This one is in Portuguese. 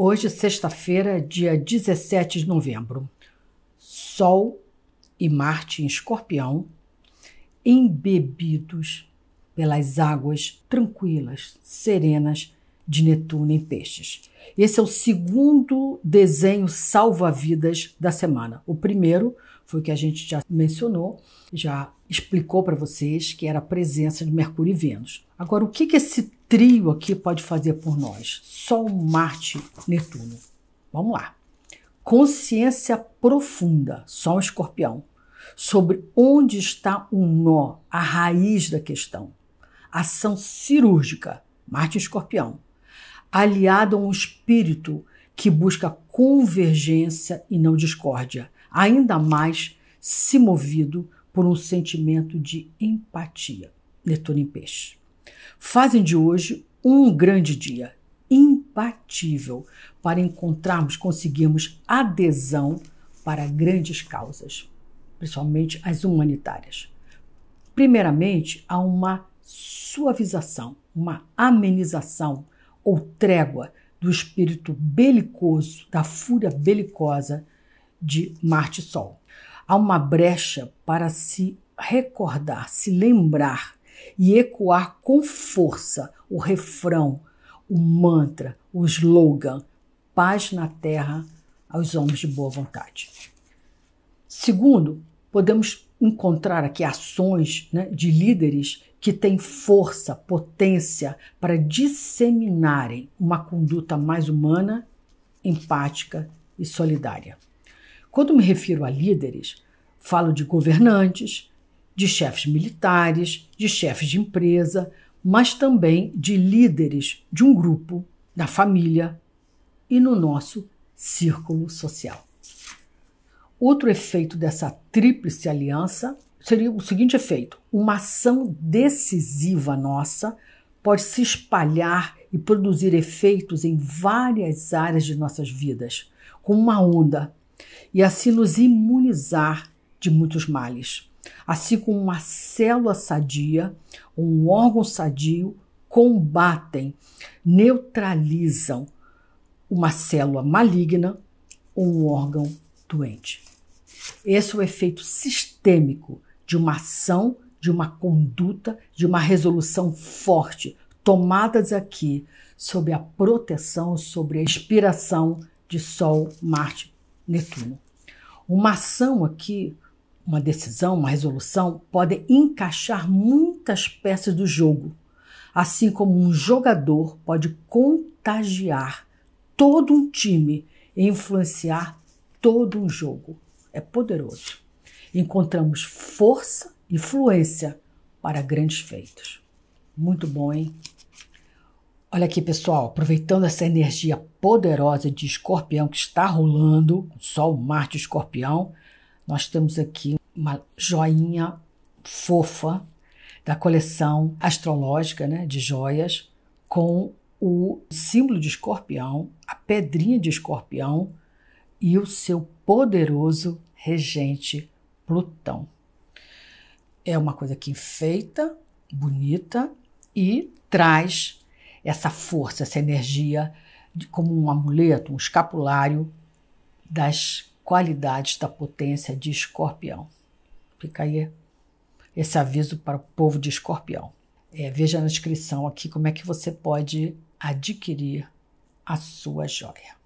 Hoje, sexta-feira, dia 17 de novembro. Sol e Marte em Escorpião, embebidos pelas águas tranquilas, serenas de Netuno em Peixes. Esse é o segundo desenho salva-vidas da semana. O primeiro foi o que a gente já mencionou, já explicou para vocês que era a presença de Mercúrio e Vênus. Agora, o que, que esse trio aqui pode fazer por nós? Sol, Marte, Netuno. Vamos lá. Consciência profunda, Sol Escorpião, sobre onde está o nó, a raiz da questão. Ação cirúrgica, Marte Escorpião, aliado a um espírito que busca convergência e não discórdia, ainda mais se movido por um sentimento de empatia. Netuno em peixe. Fazem de hoje um grande dia, impatível, para encontrarmos, conseguirmos adesão para grandes causas, principalmente as humanitárias. Primeiramente, há uma suavização, uma amenização ou trégua do espírito belicoso, da fúria belicosa de Marte e Sol. Há uma brecha para se recordar, se lembrar e ecoar com força o refrão, o mantra, o slogan: paz na terra aos homens de boa vontade. Segundo, podemos encontrar aqui ações né, de líderes que têm força, potência para disseminarem uma conduta mais humana, empática e solidária. Quando me refiro a líderes, falo de governantes, de chefes militares, de chefes de empresa, mas também de líderes de um grupo, da família e no nosso círculo social. Outro efeito dessa tríplice aliança seria o seguinte efeito: uma ação decisiva nossa pode se espalhar e produzir efeitos em várias áreas de nossas vidas, como uma onda e assim nos imunizar de muitos males. Assim como uma célula sadia, um órgão sadio combatem, neutralizam uma célula maligna ou um órgão doente. Esse é o efeito sistêmico de uma ação, de uma conduta, de uma resolução forte, tomadas aqui sob a proteção, sobre a inspiração de Sol, Marte, Netuno. Uma ação aqui, uma decisão, uma resolução, pode encaixar muitas peças do jogo, assim como um jogador pode contagiar todo um time e influenciar todo um jogo. É poderoso. Encontramos força e fluência para grandes feitos. Muito bom, hein? Olha aqui, pessoal, aproveitando essa energia poderosa de escorpião que está rolando, Sol, Marte, escorpião, nós temos aqui uma joinha fofa da coleção astrológica né, de joias com o símbolo de escorpião, a pedrinha de escorpião e o seu poderoso regente Plutão. É uma coisa que enfeita, bonita e traz essa força, essa energia, como um amuleto, um escapulário das qualidades da potência de escorpião. Fica aí esse aviso para o povo de escorpião. É, veja na descrição aqui como é que você pode adquirir a sua joia.